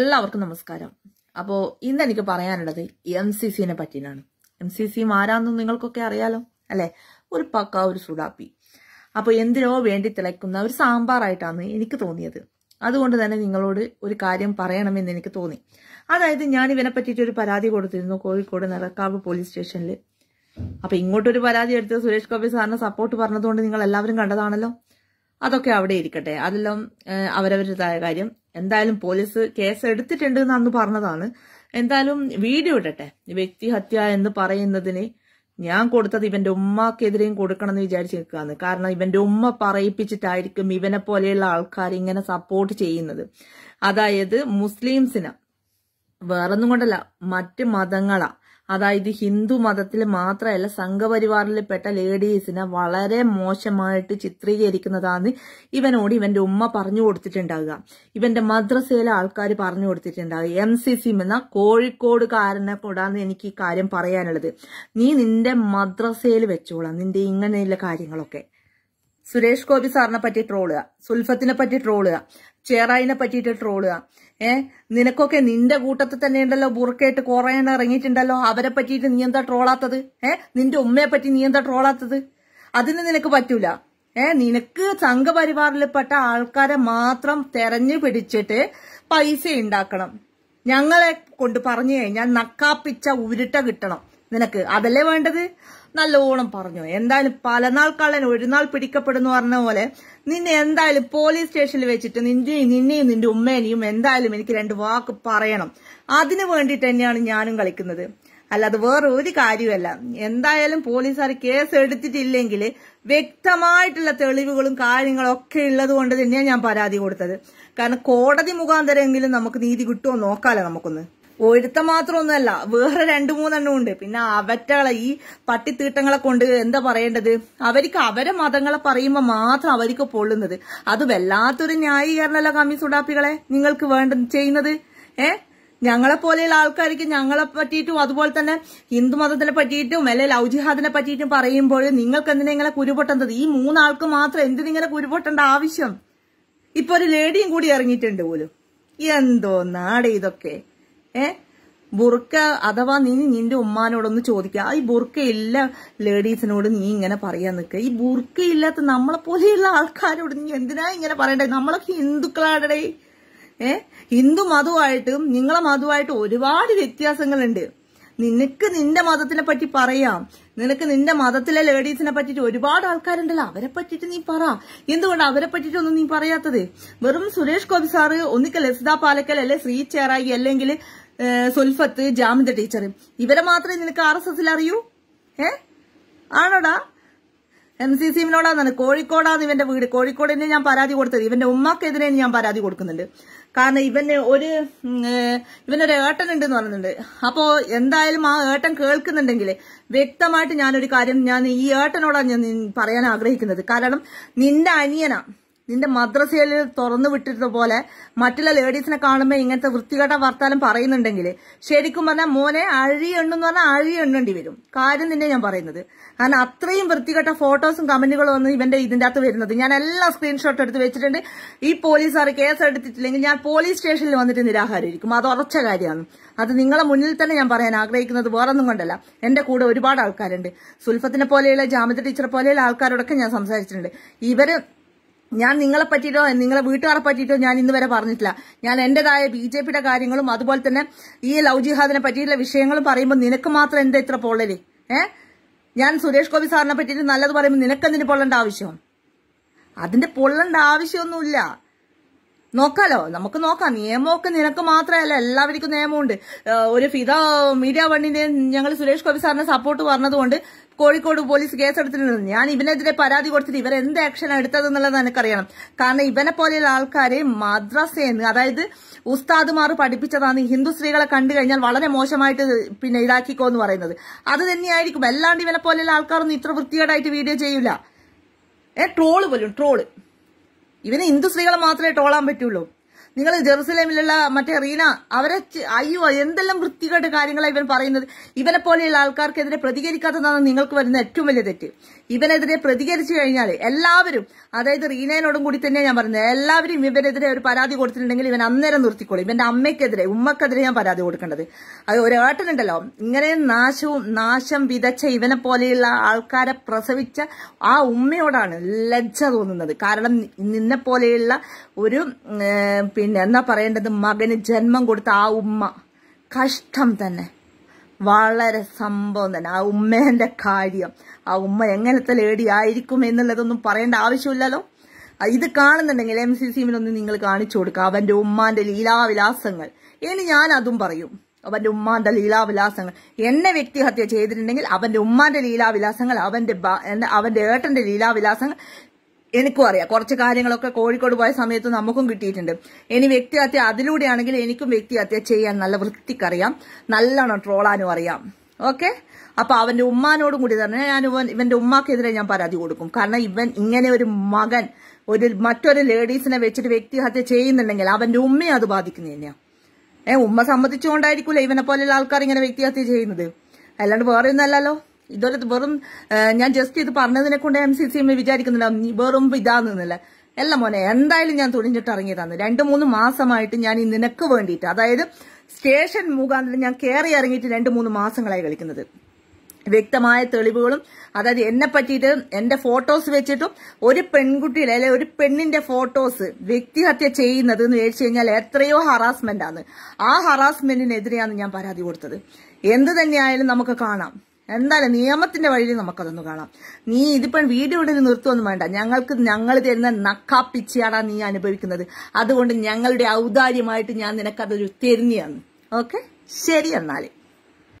എല്ലാവർക്കും നമസ്കാരം അപ്പോൾ ഇന്ന് എനിക്ക് പറയാനുള്ളത് എം സി സിനെ പറ്റിയാണ് എം സി സി ആരാന്നും നിങ്ങൾക്കൊക്കെ അറിയാലോ അല്ലെ ഒരു പക്ക ഒരു സുഡാപ്പി അപ്പോൾ എന്തിനോ വേണ്ടി തിളയ്ക്കുന്ന ഒരു സാമ്പാറായിട്ടാണ് എനിക്ക് തോന്നിയത് അതുകൊണ്ട് തന്നെ നിങ്ങളോട് ഒരു കാര്യം പറയണമെന്ന് എനിക്ക് തോന്നി അതായത് ഞാൻ ഇവനെ പറ്റിയിട്ട് ഒരു പരാതി കൊടുത്തിരുന്നു കോഴിക്കോട് നിറക്കാവ് പോലീസ് സ്റ്റേഷനിൽ അപ്പൊ ഇങ്ങോട്ടൊരു പരാതി എടുത്ത് സുരേഷ് ഗോപി സാറിന് സപ്പോർട്ട് പറഞ്ഞതുകൊണ്ട് നിങ്ങൾ എല്ലാവരും കണ്ടതാണല്ലോ അതൊക്കെ അവിടെ ഇരിക്കട്ടെ അതെല്ലാം അവരവരുടേതായ കാര്യം എന്തായാലും പോലീസ് കേസ് എടുത്തിട്ടുണ്ട് എന്ന് അന്ന് പറഞ്ഞതാണ് എന്തായാലും വീഡിയോ ഇടട്ടെ വ്യക്തിഹത്യ എന്ന് പറയുന്നതിന് ഞാൻ കൊടുത്തത് ഇവന്റെ ഉമ്മക്കെതിരെയും കൊടുക്കണം എന്ന് വിചാരിച്ച് നിൽക്കുകയാണ് കാരണം ഇവന്റെ ഉമ്മ പറയിപ്പിച്ചിട്ടായിരിക്കും ഇവനെ പോലെയുള്ള ആൾക്കാർ ഇങ്ങനെ സപ്പോർട്ട് ചെയ്യുന്നത് അതായത് മുസ്ലിംസിനെ വേറൊന്നും കൊണ്ടല്ല മറ്റ് മതങ്ങളാ അതായത് ഹിന്ദു മതത്തിൽ മാത്രമല്ല സംഘപരിവാറിൽപ്പെട്ട ലേഡീസിനെ വളരെ മോശമായിട്ട് ചിത്രീകരിക്കുന്നതാണ് ഇവനോട് ഇവന്റെ ഉമ്മ പറഞ്ഞു കൊടുത്തിട്ടുണ്ടാകുക ഇവന്റെ മദ്രസയിലെ ആൾക്കാർ പറഞ്ഞു കൊടുത്തിട്ടുണ്ടാകുക എം സി സി എന്ന കോഴിക്കോട് കാരനെ കൂടാന്ന് എനിക്ക് ഈ കാര്യം പറയാനുള്ളത് നീ നിന്റെ മദ്രസയിൽ വെച്ചോളാം നിന്റെ ഇങ്ങനെയുള്ള കാര്യങ്ങളൊക്കെ സുരേഷ് ഗോപി സാറിനെ പറ്റി ട്രോളുക സുൽഫത്തിനെ പറ്റി ട്രോളുക ചേറായിനെ പറ്റിയിട്ട് ട്രോളുക ഏ നിനക്കൊക്കെ നിന്റെ കൂട്ടത്തിൽ തന്നെ ഉണ്ടല്ലോ ബുറക്കായിട്ട് കുറേ ഇറങ്ങിയിട്ടുണ്ടല്ലോ അവരെ പറ്റിയിട്ട് നീ എന്താ ട്രോളാത്തത് ഏ നിന്റെ ഉമ്മയെ പറ്റി നീ എന്താ ട്രോളാത്തത് അതിന് നിനക്ക് പറ്റൂല ഏ നിനക്ക് സംഘപരിവാറിൽപ്പെട്ട ആൾക്കാരെ മാത്രം തെരഞ്ഞു പിടിച്ചിട്ട് പൈസ ഉണ്ടാക്കണം ഞങ്ങളെ കൊണ്ട് പറഞ്ഞു കഴിഞ്ഞാൽ നക്കാപ്പിച്ച ഉരുട്ട കിട്ടണം നിനക്ക് അതല്ലേ വേണ്ടത് നല്ലോണം പറഞ്ഞു എന്തായാലും പലനാൾ കള്ളൻ ഒരു നാൾ പിടിക്കപ്പെടുന്നു പറഞ്ഞ പോലെ നിന്നെ എന്തായാലും പോലീസ് സ്റ്റേഷനിൽ വെച്ചിട്ട് നിന്റെയും നിന്നെയും നിന്റെ ഉമ്മേനെയും എന്തായാലും എനിക്ക് രണ്ട് വാക്ക് പറയണം അതിനു വേണ്ടിയിട്ട് തന്നെയാണ് ഞാനും കളിക്കുന്നത് അല്ലാതെ വേറെ ഒരു കാര്യമല്ല എന്തായാലും പോലീസുകാർ കേസ് എടുത്തിട്ടില്ലെങ്കിൽ വ്യക്തമായിട്ടുള്ള തെളിവുകളും കാര്യങ്ങളും ഒക്കെ ഉള്ളത് കൊണ്ട് തന്നെയാണ് ഞാൻ പരാതി കൊടുത്തത് കാരണം കോടതി മുഖാന്തരമെങ്കിലും നമുക്ക് നീതി കിട്ടുമോ നോക്കാലോ നമുക്കൊന്ന് ഒരുത്ത മാത്രമൊന്നുമല്ല വേറെ രണ്ടു മൂന്നെണ്ണം ഉണ്ട് പിന്നെ അവറ്റകളെ ഈ പട്ടിത്തീട്ടങ്ങളെ കൊണ്ട് എന്താ പറയേണ്ടത് അവർക്ക് അവരെ മതങ്ങളെ പറയുമ്പോൾ മാത്രം അവർക്ക് പൊള്ളുന്നത് അത് വല്ലാത്തൊരു ന്യായീകരണമല്ല കമ്മി ഉടാപ്പികളെ നിങ്ങൾക്ക് വേണ്ട ചെയ്യുന്നത് ഏ ഞങ്ങളെ പോലെയുള്ള ആൾക്കാർക്ക് ഞങ്ങളെ പറ്റിയിട്ടും അതുപോലെ തന്നെ ഹിന്ദു മതത്തിനെ പറ്റിയിട്ടും അല്ലെ ലവ് പറ്റിയിട്ടും പറയുമ്പോൾ നിങ്ങൾക്ക് എന്തിനാ ഇങ്ങനെ കുരുപൊട്ടേണ്ടത് ഈ മൂന്നാൾക്ക് മാത്രം എന്തിനിങ്ങനെ കുരുപൊട്ടേണ്ട ആവശ്യം ഇപ്പൊ ഒരു ലേഡിയും കൂടി ഇറങ്ങിയിട്ടുണ്ട് പോലും എന്തോ നാടെ ഇതൊക്കെ ഏ ബുർക്ക അഥവാ നീ നിന്റെ ഉമ്മാനോടൊന്ന് ചോദിക്കുക ഈ ഇല്ല ലേഡീസിനോട് നീ ഇങ്ങനെ പറയാൻ നിൽക്കുക ഈ ഇല്ലാത്ത നമ്മളെ പോലെയുള്ള ആൾക്കാരോട് നീ എന്തിനാ ഇങ്ങനെ പറയണ്ടേ നമ്മളൊക്കെ ഹിന്ദുക്കളാടേ ഏ ഹിന്ദു മതവുമായിട്ടും നിങ്ങളെ മതവുമായിട്ടും ഒരുപാട് വ്യത്യാസങ്ങളുണ്ട് നിനക്ക് നിന്റെ മതത്തിനെ പറ്റി പറയാം നിനക്ക് നിന്റെ മതത്തിലെ ലേഡീസിനെ പറ്റിയിട്ട് ഒരുപാട് ആൾക്കാരുണ്ടല്ലോ അവരെ പറ്റിയിട്ട് നീ പറ എന്തുകൊണ്ട് അവരെ പറ്റിയിട്ടൊന്നും നീ പറയാത്തത് വെറും സുരേഷ് ഗോപി സാറ് ഒന്നിക്കൽ ലസിത പാലക്കൽ അല്ലെ ശ്രീ ചേറായി അല്ലെങ്കിൽ സുൽഫത്ത് ജാമിദ ടീച്ചർ ഇവരെ മാത്രമേ നിനക്ക് ആർ എസ് എസിൽ അറിയൂ ഏ ആണോടാ എം സി എമ്മിനോടാന്നാണ് കോഴിക്കോടാന്ന് ഇവന്റെ വീട് തന്നെ ഞാൻ പരാതി കൊടുത്തത് ഇവന്റെ ഉമ്മക്കെതിരെ ഞാൻ പരാതി കൊടുക്കുന്നുണ്ട് കാരണം ഇവന് ഒരു ഇവനൊരു ഏട്ടൻ ഉണ്ടെന്ന് പറയുന്നുണ്ട് അപ്പോ എന്തായാലും ആ ഏട്ടൻ കേൾക്കുന്നുണ്ടെങ്കിൽ വ്യക്തമായിട്ട് ഞാനൊരു കാര്യം ഞാൻ ഈ ഏട്ടനോടാണ് ഞാൻ പറയാൻ ആഗ്രഹിക്കുന്നത് കാരണം നിന്റെ അനിയനാ നിന്റെ മദ്രസയിൽ തുറന്നു വിട്ടിരുന്ന പോലെ മറ്റുള്ള ലേഡീസിനെ കാണുമ്പോൾ ഇങ്ങനത്തെ വൃത്തികെട്ട വർത്താനം പറയുന്നുണ്ടെങ്കിൽ ശരിക്കും പറഞ്ഞാൽ മോനെ അഴി എണ്ണെന്ന് പറഞ്ഞാൽ അഴി എണ്ണേണ്ടി വരും കാര്യം തന്നെ ഞാൻ പറയുന്നത് കാരണം അത്രയും വൃത്തികെട്ട ഫോട്ടോസും കമന്റുകളും ഒന്നും ഇവന്റെ ഇതിന്റെ അകത്ത് വരുന്നത് ഞാൻ എല്ലാ സ്ക്രീൻഷോട്ട് എടുത്ത് വെച്ചിട്ടുണ്ട് ഈ പോലീസുകാർ കേസ് എടുത്തിട്ടില്ലെങ്കിൽ ഞാൻ പോലീസ് സ്റ്റേഷനിൽ വന്നിട്ട് നിരാഹാരമായിരിക്കും അത് ഉറച്ച കാര്യമാണ് അത് നിങ്ങളെ മുന്നിൽ തന്നെ ഞാൻ പറയാൻ ആഗ്രഹിക്കുന്നത് വേറൊന്നും കൊണ്ടല്ല എന്റെ കൂടെ ഒരുപാട് ആൾക്കാരുണ്ട് സുൽഫത്തിനെ പോലെയുള്ള ജാമിത ടീച്ചറെ പോലെയുള്ള ആൾക്കാരോടൊക്കെ ഞാൻ സംസാരിച്ചിട്ടുണ്ട് ഇവര് ഞാൻ നിങ്ങളെ പറ്റിയിട്ടോ നിങ്ങളെ വീട്ടുകാരെ പറ്റിയിട്ടോ ഞാൻ ഇന്ന് വരെ പറഞ്ഞിട്ടില്ല ഞാൻ എന്റേതായ ബി ജെ പിയുടെ കാര്യങ്ങളും അതുപോലെ തന്നെ ഈ ലവ് ജിഹാദിനെ പറ്റിയിട്ടുള്ള വിഷയങ്ങളും പറയുമ്പോൾ നിനക്ക് മാത്രം എന്താ ഇത്ര പൊള്ളല് ഏ ഞാൻ സുരേഷ് ഗോപി സാറിനെ പറ്റിയിട്ട് നല്ലത് പറയുമ്പോൾ നിനക്കെന്തിന് പൊള്ളേണ്ട ആവശ്യം അതിന്റെ പൊള്ളേണ്ട ആവശ്യമൊന്നുമില്ല നോക്കാലോ നമുക്ക് നോക്കാം നിയമമൊക്കെ നിനക്ക് മാത്രമല്ല എല്ലാവർക്കും നിയമമുണ്ട് ഒരു ഫിത മീഡിയ വണ്ണിന്റെ ഞങ്ങൾ സുരേഷ് ഗോപി സാറിന് സപ്പോർട്ട് പറഞ്ഞതുകൊണ്ട് കോഴിക്കോട് പോലീസ് കേസെടുത്തിട്ടുണ്ട് ഞാൻ ഇവനെതിരെ പരാതി കൊടുത്തിട്ട് ഇവർ എന്ത് ആക്ഷൻ എടുത്തതെന്നുള്ളത് എനിക്കറിയണം കാരണം ഇവനെ പോലെയുള്ള ആൾക്കാരെ മദ്രസയെന്ന് അതായത് ഉസ്താദുമാർ പഠിപ്പിച്ചതാണ് ഹിന്ദു സ്ത്രീകളെ കണ്ടു കഴിഞ്ഞാൽ വളരെ മോശമായിട്ട് പിന്നെ ഇതാക്കിക്കോ എന്ന് പറയുന്നത് അത് തന്നെയായിരിക്കും അല്ലാണ്ട് ഇവനെ പോലെയുള്ള ആൾക്കാരൊന്നും ഇത്ര വൃത്തികേടായിട്ട് വീഡിയോ ചെയ്യൂല ഏ ട്രോള് പോലും ട്രോള് ഇവന് ഹിന്ദു സ്ത്രീകളെ മാത്രമേ ടോളാൻ പറ്റുള്ളൂ നിങ്ങൾ ജെറുസലേമിലുള്ള മറ്റേ റീന അവരെ അയ്യോ എന്തെല്ലാം വൃത്തികെട്ട കാര്യങ്ങളാണ് ഇവൻ പറയുന്നത് ഇവനെ പോലെയുള്ള ആൾക്കാർക്കെതിരെ പ്രതികരിക്കാത്തതാണ് നിങ്ങൾക്ക് വരുന്ന ഏറ്റവും വലിയ തെറ്റ് ഇവനെതിരെ പ്രതികരിച്ചു കഴിഞ്ഞാൽ എല്ലാവരും അതായത് റീനയോടും കൂടി തന്നെ ഞാൻ പറഞ്ഞത് എല്ലാവരും ഇവനെതിരെ ഒരു പരാതി കൊടുത്തിട്ടുണ്ടെങ്കിൽ ഇവൻ അന്നേരം നിർത്തിക്കോളും ഇവന്റെ അമ്മയ്ക്കെതിരെ ഉമ്മക്കെതിരെ ഞാൻ പരാതി കൊടുക്കേണ്ടത് അത് ഒരു ഏട്ടനുണ്ടല്ലോ ഇങ്ങനെ നാശവും നാശം വിതച്ച ഇവനെ പോലെയുള്ള ആൾക്കാരെ പ്രസവിച്ച ആ ഉമ്മയോടാണ് ലജ്ജ തോന്നുന്നത് കാരണം നിന്നെ പോലെയുള്ള ഒരു പിന്നെ എന്നാ പറയേണ്ടത് മകന് ജന്മം കൊടുത്ത ആ ഉമ്മ കഷ്ടം തന്നെ വളരെ സംഭവം തന്നെ ആ ഉമ്മേന്റെ കാര്യം ആ ഉമ്മ എങ്ങനത്തെ ലേഡി ആയിരിക്കും എന്നുള്ളതൊന്നും പറയേണ്ട ആവശ്യമില്ലല്ലോ ഇത് കാണുന്നുണ്ടെങ്കിൽ എം സി സിമിനൊന്ന് നിങ്ങൾ കാണിച്ചു കൊടുക്കുക അവന്റെ ഉമ്മാന്റെ ലീലാവിലാസങ്ങൾ ഇനി ഞാൻ അതും പറയും അവന്റെ ഉമ്മാന്റെ ലീലാവിലാസങ്ങൾ എന്നെ വ്യക്തിഹത്യ ചെയ്തിട്ടുണ്ടെങ്കിൽ അവന്റെ ഉമ്മാന്റെ ലീലാവിലാസങ്ങൾ അവന്റെ അവന്റെ ഏട്ടന്റെ ലീലാവിലാസങ്ങൾ എനിക്കും അറിയാം കുറച്ച് കാര്യങ്ങളൊക്കെ കോഴിക്കോട് പോയ സമയത്ത് നമുക്കും കിട്ടിയിട്ടുണ്ട് ഇനി വ്യക്തിഹത്യ അതിലൂടെയാണെങ്കിൽ എനിക്കും വ്യക്തിഹത്യ ചെയ്യാൻ നല്ല വൃത്തിക്കറിയാം നല്ലോണം ട്രോളാനും അറിയാം ഓക്കെ അപ്പൊ അവന്റെ ഉമ്മാനോടും കൂടി തന്നെ ഞാൻ ഇവൻ ഇവന്റെ ഉമ്മാക്കെതിരെ ഞാൻ പരാതി കൊടുക്കും കാരണം ഇവൻ ഇങ്ങനെ ഒരു മകൻ ഒരു മറ്റൊരു ലേഡീസിനെ വെച്ചിട്ട് വ്യക്തിഹത്യ ചെയ്യുന്നുണ്ടെങ്കിൽ അവന്റെ ഉമ്മയെ അത് ബാധിക്കുന്നത് തന്നെയാ ഏഹ് ഉമ്മ സമ്മതിച്ചുകൊണ്ടായിരിക്കൂല ഇവനെ പോലെയുള്ള ആൾക്കാർ ഇങ്ങനെ വ്യക്തിഹത്യ ചെയ്യുന്നത് അല്ലാണ്ട് വേറെ ഒന്നല്ലല്ലോ ഇതുപോലെ വെറും ഞാൻ ജസ്റ്റ് ഇത് പറഞ്ഞതിനെ കൊണ്ട് എം സി സി എം വിചാരിക്കുന്നുണ്ടാവും വെറും ഇതാന്നില്ല അല്ല മോനെ എന്തായാലും ഞാൻ തുണിഞ്ഞിട്ട് ഇറങ്ങി തന്നു രണ്ട് മൂന്ന് മാസമായിട്ട് ഞാൻ ഈ നിനക്ക് വേണ്ടിയിട്ട് അതായത് സ്റ്റേഷൻ മുഖാന്തരം ഞാൻ കയറി ഇറങ്ങിയിട്ട് രണ്ട് മൂന്ന് മാസങ്ങളായി കളിക്കുന്നത് വ്യക്തമായ തെളിവുകളും അതായത് എന്നെ പറ്റിയിട്ട് എന്റെ ഫോട്ടോസ് വെച്ചിട്ടും ഒരു പെൺകുട്ടിയുടെ അല്ലെ ഒരു പെണ്ണിന്റെ ഫോട്ടോസ് വ്യക്തിഹത്യ ചെയ്യുന്നത് എന്ന് ചോദിച്ചു കഴിഞ്ഞാൽ എത്രയോ ഹറാസ്മെന്റ് ആണ് ആ ഹറാസ്മെന്റിനെതിരെയാണ് ഞാൻ പരാതി കൊടുത്തത് എന്ത് തന്നെയായാലും നമുക്ക് കാണാം എന്തായാലും നിയമത്തിന്റെ വഴിയിൽ നമുക്കതൊന്ന് കാണാം നീ ഇതിപ്പം വീഡിയോ ഇടയിൽ നിർത്തുമൊന്നും വേണ്ട ഞങ്ങൾക്ക് ഞങ്ങൾ തരുന്ന നക്കാപ്പിച്ചയാണ് നീ അനുഭവിക്കുന്നത് അതുകൊണ്ട് ഞങ്ങളുടെ ഔദാര്യമായിട്ട് ഞാൻ നിനക്കതൊരു തെരുന്നിയാണ് ഓക്കെ ശരി എന്നാലേ